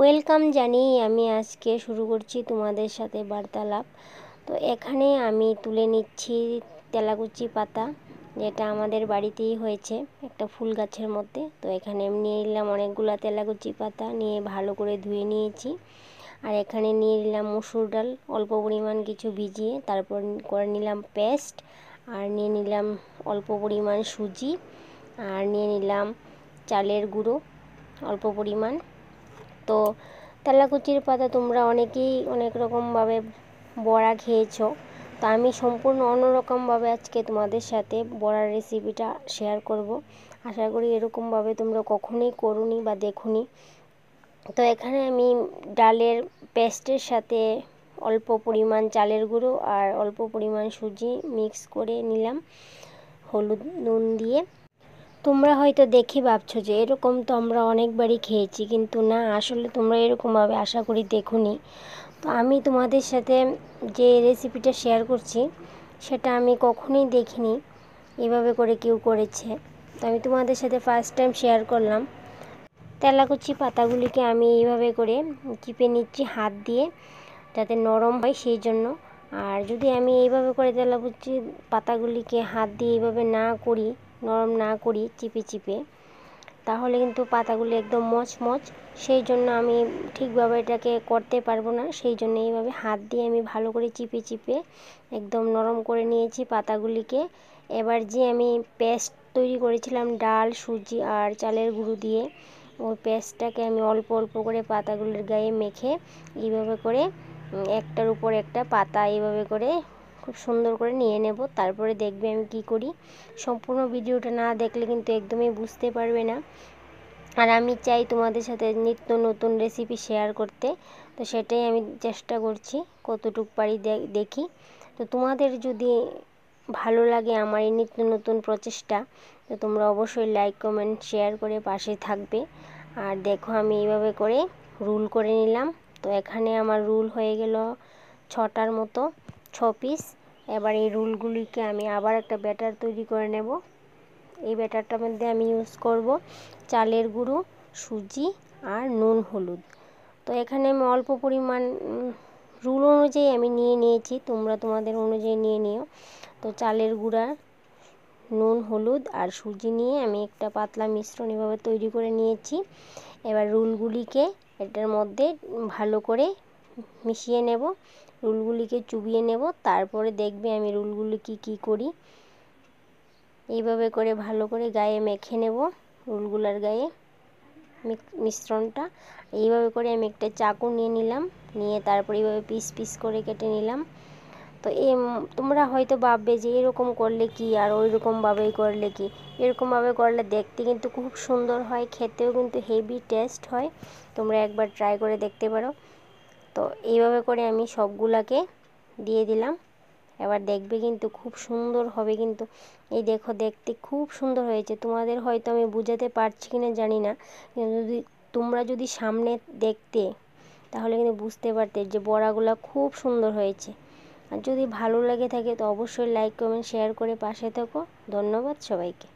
welcome জানিয়ে আমি আজকে শুরু করছি তোমাদের সাথে বার্তালাপ তো এখানে আমি তুলে নিচ্ছি তেলাকুচি পাতা যেটা আমাদের বাড়িতেই হয়েছে একটা ফুল গাছের মধ্যে তো এখানে নিয়ে নিলাম অনেকগুলো তেলাকুচি পাতা নিয়ে ভালো করে ধুয়ে নিয়েছি আর এখানে নিয়ে নিলাম মুসুর ডাল অল্প পরিমাণ কিছু ভিজিয়ে তারপর করে নিলাম পেস্ট আর নিয়ে নিলাম অল্প পরিমাণ সুজি আর নিয়ে নিলাম চালের গুঁড়ো অল্প পরিমাণ তো তেলাকুচির পাতা তোমরা অনেকেই অনেক রকমভাবে বড়া খেয়েছো তো আমি সম্পূর্ণ অন্যরকমভাবে আজকে তোমাদের সাথে বড়ার রেসিপিটা শেয়ার করব আশা করি এরকমভাবে তোমরা কখনোই করুনি বা দেখুনি তো এখানে আমি ডালের পেস্টের সাথে অল্প পরিমাণ চালের গুঁড়ো আর অল্প পরিমাণ সুজি মিক্স করে নিলাম হলুদ নুন দিয়ে তোমরা হয়তো দেখে ভাবছো যে এরকম তো আমরা অনেকবারই খেয়েছি কিন্তু না আসলে তোমরা এরকমভাবে আশা করি দেখুনি তো আমি তোমাদের সাথে যে রেসিপিটা শেয়ার করছি সেটা আমি কখনোই দেখিনি এভাবে করে কেউ করেছে তো আমি তোমাদের সাথে ফার্স্ট টাইম শেয়ার করলাম তেলাকুচি পাতাগুলিকে আমি এইভাবে করে চিপে নিচ্ছি হাত দিয়ে যাতে নরম হয় সেই জন্য আর যদি আমি এইভাবে করে তেলাকুচি পাতাগুলিকে হাত দিয়ে এইভাবে না করি নরম না করি চিপে চিপে তাহলে কিন্তু পাতাগুলি একদম মচমচ সেই জন্য আমি ঠিকভাবে এটাকে করতে পারবো না সেই জন্য এইভাবে হাত দিয়ে আমি ভালো করে চিপে চিপে একদম নরম করে নিয়েছি পাতাগুলিকে এবার যে আমি পেস্ট তৈরি করেছিলাম ডাল সুজি আর চালের গুঁড়ো দিয়ে ওই পেস্টটাকে আমি অল্প অল্প করে পাতাগুলির গায়ে মেখে এইভাবে করে একটার উপর একটা পাতা এইভাবে করে খুব সুন্দর করে নিয়ে নেব তারপরে দেখবে আমি কি করি সম্পূর্ণ ভিডিওটা না দেখলে কিন্তু একদমই বুঝতে পারবে না আর আমি চাই তোমাদের সাথে নিত্য নতুন রেসিপি শেয়ার করতে তো সেটাই আমি চেষ্টা করছি কতটুক পারি দেখি তো তোমাদের যদি ভালো লাগে আমার এই নিত্য নতুন প্রচেষ্টা তো তোমরা অবশ্যই লাইক কমেন্ট শেয়ার করে পাশে থাকবে আর দেখো আমি এইভাবে করে রুল করে নিলাম তো এখানে আমার রুল হয়ে গেল ছটার মতো ছ পিস এবার এই রুলগুলিকে আমি আবার একটা ব্যাটার তৈরি করে নেব এই ব্যাটারটার মধ্যে আমি ইউজ করব চালের গুঁড়ো সুজি আর নুন হলুদ তো এখানে আমি অল্প পরিমাণ রুল অনুযায়ী আমি নিয়ে নিয়েছি তোমরা তোমাদের অনুযায়ী নিয়ে নিও তো চালের গুঁড়া নুন হলুদ আর সুজি নিয়ে আমি একটা পাতলা মিশ্রণ এভাবে তৈরি করে নিয়েছি এবার রুলগুলিকে এটার মধ্যে ভালো করে মিশিয়ে নেব রুলগুলিকে চুবিয়ে নেব তারপরে দেখবে আমি রুলগুলি কি কি করি এইভাবে করে ভালো করে গায়ে মেখে নেব রুলগুলার গায়ে মিশ্রণটা এইভাবে করে আমি একটা চাকু নিয়ে নিলাম নিয়ে তারপর এইভাবে পিস পিস করে কেটে নিলাম তো এ তোমরা হয়তো ভাববে যে এরকম করলে কি আর ওই রকমভাবেই করলে কি এরকমভাবে করলে দেখতে কিন্তু খুব সুন্দর হয় খেতেও কিন্তু হেভি টেস্ট হয় তোমরা একবার ট্রাই করে দেখতে পারো তো এইভাবে করে আমি সবগুলাকে দিয়ে দিলাম এবার দেখবে কিন্তু খুব সুন্দর হবে কিন্তু এই দেখো দেখতে খুব সুন্দর হয়েছে তোমাদের হয়তো আমি বুঝাতে পারছি কি না জানি না যদি তোমরা যদি সামনে দেখতে তাহলে কিন্তু বুঝতে পারতে যে বড়াগুলো খুব সুন্দর হয়েছে আর যদি ভালো লাগে থাকে তো অবশ্যই লাইক কমেন্ট শেয়ার করে পাশে থাকো ধন্যবাদ সবাইকে